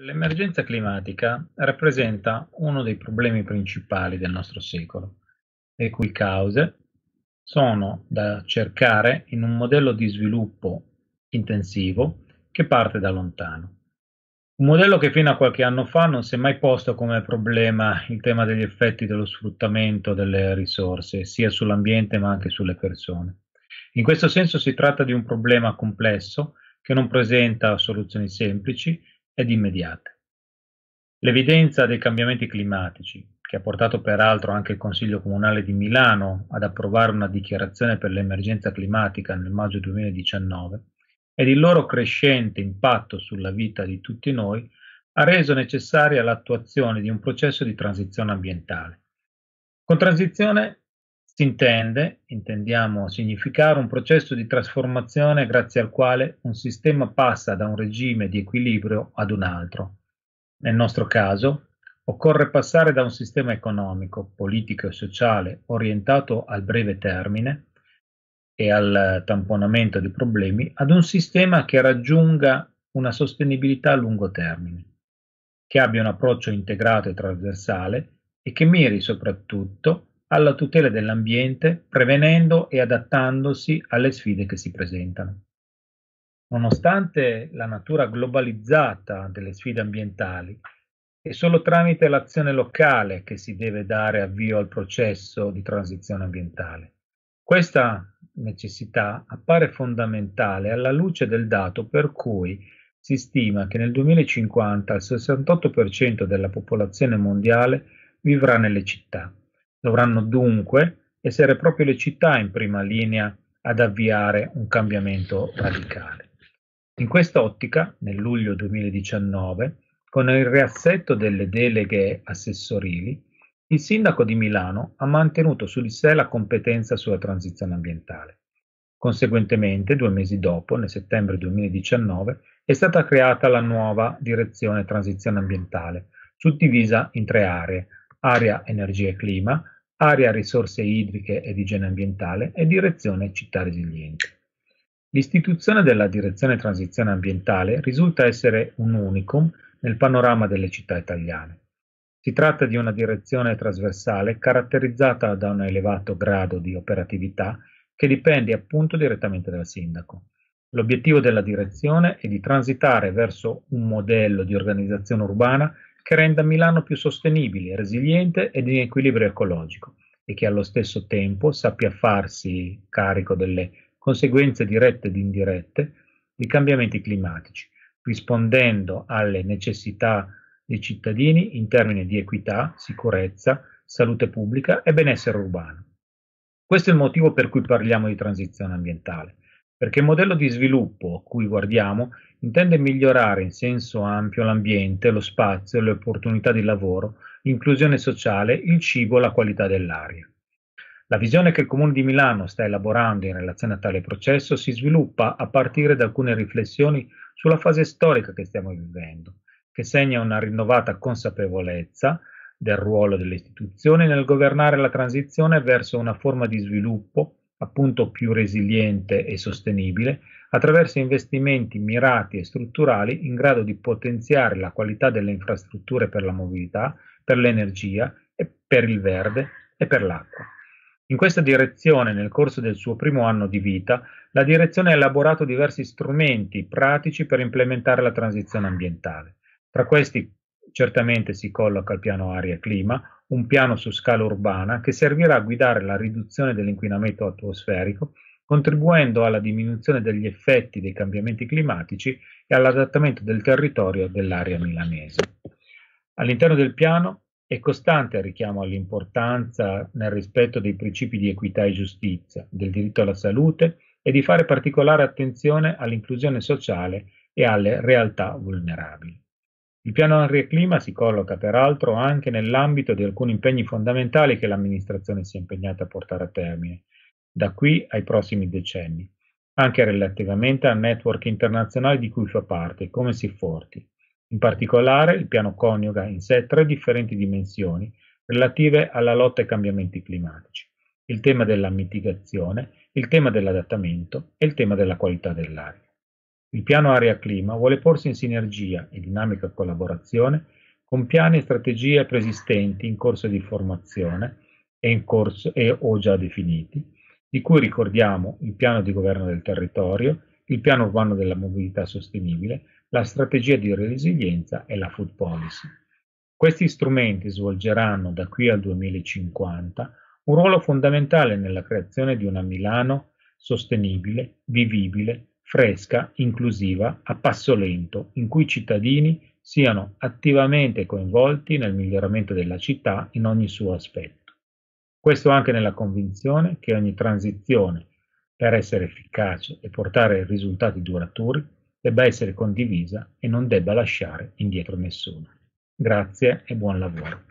L'emergenza climatica rappresenta uno dei problemi principali del nostro secolo, le cui cause sono da cercare in un modello di sviluppo intensivo che parte da lontano. Un modello che fino a qualche anno fa non si è mai posto come problema il tema degli effetti dello sfruttamento delle risorse, sia sull'ambiente ma anche sulle persone. In questo senso si tratta di un problema complesso che non presenta soluzioni semplici ed immediate. L'evidenza dei cambiamenti climatici, che ha portato peraltro anche il Consiglio Comunale di Milano ad approvare una dichiarazione per l'emergenza climatica nel maggio 2019, ed il loro crescente impatto sulla vita di tutti noi, ha reso necessaria l'attuazione di un processo di transizione ambientale. Con transizione si intende, intendiamo significare, un processo di trasformazione grazie al quale un sistema passa da un regime di equilibrio ad un altro. Nel nostro caso, occorre passare da un sistema economico, politico e sociale orientato al breve termine e al tamponamento di problemi ad un sistema che raggiunga una sostenibilità a lungo termine, che abbia un approccio integrato e trasversale e che miri soprattutto a alla tutela dell'ambiente prevenendo e adattandosi alle sfide che si presentano. Nonostante la natura globalizzata delle sfide ambientali, è solo tramite l'azione locale che si deve dare avvio al processo di transizione ambientale. Questa necessità appare fondamentale alla luce del dato per cui si stima che nel 2050 il 68% della popolazione mondiale vivrà nelle città Dovranno dunque essere proprio le città in prima linea ad avviare un cambiamento radicale. In questa ottica, nel luglio 2019, con il riassetto delle deleghe assessorili, il sindaco di Milano ha mantenuto su di sé la competenza sulla transizione ambientale. Conseguentemente, due mesi dopo, nel settembre 2019, è stata creata la nuova direzione transizione ambientale, suddivisa in tre aree, area energia e clima, area risorse idriche ed igiene ambientale e direzione città resiliente. L'istituzione della direzione transizione ambientale risulta essere un unicum nel panorama delle città italiane. Si tratta di una direzione trasversale caratterizzata da un elevato grado di operatività che dipende appunto direttamente dal sindaco. L'obiettivo della direzione è di transitare verso un modello di organizzazione urbana che renda Milano più sostenibile, resiliente ed in equilibrio ecologico e che allo stesso tempo sappia farsi carico delle conseguenze dirette ed indirette dei cambiamenti climatici, rispondendo alle necessità dei cittadini in termini di equità, sicurezza, salute pubblica e benessere urbano. Questo è il motivo per cui parliamo di transizione ambientale perché il modello di sviluppo a cui guardiamo intende migliorare in senso ampio l'ambiente, lo spazio, le opportunità di lavoro, l'inclusione sociale, il cibo, e la qualità dell'aria. La visione che il Comune di Milano sta elaborando in relazione a tale processo si sviluppa a partire da alcune riflessioni sulla fase storica che stiamo vivendo, che segna una rinnovata consapevolezza del ruolo delle istituzioni nel governare la transizione verso una forma di sviluppo appunto più resiliente e sostenibile, attraverso investimenti mirati e strutturali in grado di potenziare la qualità delle infrastrutture per la mobilità, per l'energia, per il verde e per l'acqua. In questa direzione, nel corso del suo primo anno di vita, la direzione ha elaborato diversi strumenti pratici per implementare la transizione ambientale. Tra questi certamente si colloca il piano aria e clima, un piano su scala urbana che servirà a guidare la riduzione dell'inquinamento atmosferico, contribuendo alla diminuzione degli effetti dei cambiamenti climatici e all'adattamento del territorio dell'area milanese. All'interno del piano è costante il richiamo all'importanza nel rispetto dei principi di equità e giustizia, del diritto alla salute e di fare particolare attenzione all'inclusione sociale e alle realtà vulnerabili. Il piano aria clima si colloca peraltro anche nell'ambito di alcuni impegni fondamentali che l'amministrazione si è impegnata a portare a termine, da qui ai prossimi decenni, anche relativamente al network internazionale di cui fa parte, come si forti. In particolare, il piano coniuga in sé tre differenti dimensioni relative alla lotta ai cambiamenti climatici, il tema della mitigazione, il tema dell'adattamento e il tema della qualità dell'aria. Il piano aria-clima vuole porsi in sinergia e dinamica collaborazione con piani e strategie preesistenti in corso di formazione e, in corso, e o già definiti, di cui ricordiamo il piano di governo del territorio, il piano urbano della mobilità sostenibile, la strategia di resilienza e la food policy. Questi strumenti svolgeranno da qui al 2050 un ruolo fondamentale nella creazione di una Milano sostenibile, vivibile, fresca, inclusiva, a passo lento, in cui i cittadini siano attivamente coinvolti nel miglioramento della città in ogni suo aspetto. Questo anche nella convinzione che ogni transizione, per essere efficace e portare risultati duraturi, debba essere condivisa e non debba lasciare indietro nessuno. Grazie e buon lavoro.